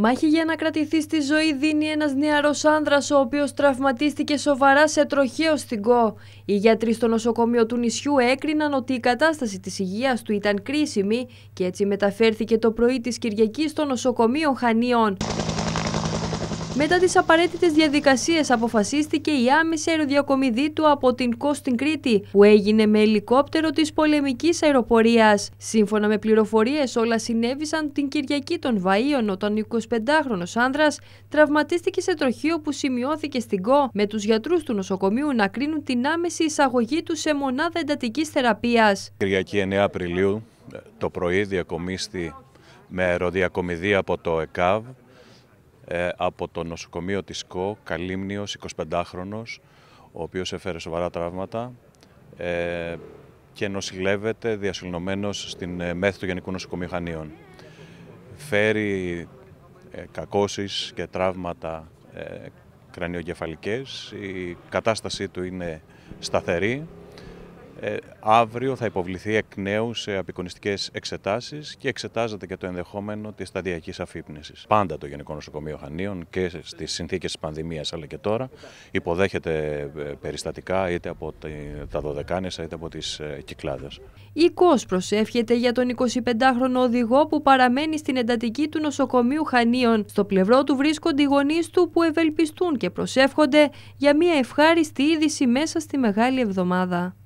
Μάχη για να κρατηθεί στη ζωή δίνει ένας νεαρός άνδρας ο οποίος τραυματίστηκε σοβαρά σε τροχαίο στιγκό. Οι γιατροί στο νοσοκομείο του νησιού έκριναν ότι η κατάσταση της υγείας του ήταν κρίσιμη και έτσι μεταφέρθηκε το πρωί της Κυριακής στο νοσοκομείο Χανίων. Μετά τις απαραίτητες διαδικασίες αποφασίστηκε η άμεση αεροδιακομιδή του από την ΚΟ στην Κρήτη, που έγινε με ελικόπτερο της πολεμικής αεροπορίας. Σύμφωνα με πληροφορίες, όλα συνέβησαν την Κυριακή των Βαΐων, όταν ο 25χρονος άνδρας τραυματίστηκε σε τροχείο που σημειώθηκε στην ΚΟ, με τους γιατρούς του νοσοκομείου να κρίνουν την άμεση εισαγωγή του σε μονάδα εντατικής θεραπείας. Κυριακή 9 Απριλίου ε, το πρωί διακομίστη με αεροδιακομιδή από το ΕΚΑΒ ε, από το νοσοκομείο της ΚΟ, Καλύμνιος, 25χρονος, ο οποίος έφερε σοβαρά τραύματα ε, και νοσηλεύεται διασυλνωμένος στην ε, μέθη του Γενικού Νοσοκομείου Χανίων. Φέρει κακώσεις και τραύματα κρανιογκεφαλικές. Η κατάστασή του είναι σταθερή. Ε, αύριο θα υποβληθεί εκ νέου σε απεικονιστικές εξετάσεις και εξετάζεται και το ενδεχόμενο της σταδιακής αφύπνισης. Πάντα το Γενικό Νοσοκομείο Χανίων και στις συνθήκες της πανδημίας, αλλά και τώρα, υποδέχεται ε, περιστατικά είτε από τα δωδεκάνησα είτε από τις ε, κυκλάδες. Οικό προσεύχεται για τον 25χρονο οδηγό που παραμένει στην εντατική του νοσοκομείου Χανίων. Στο πλευρό του βρίσκονται οι γονείς του που ευελπιστούν και προσεύχονται για μια ευχάριστη είδηση μέσα στη μεγάλη εβδομάδα.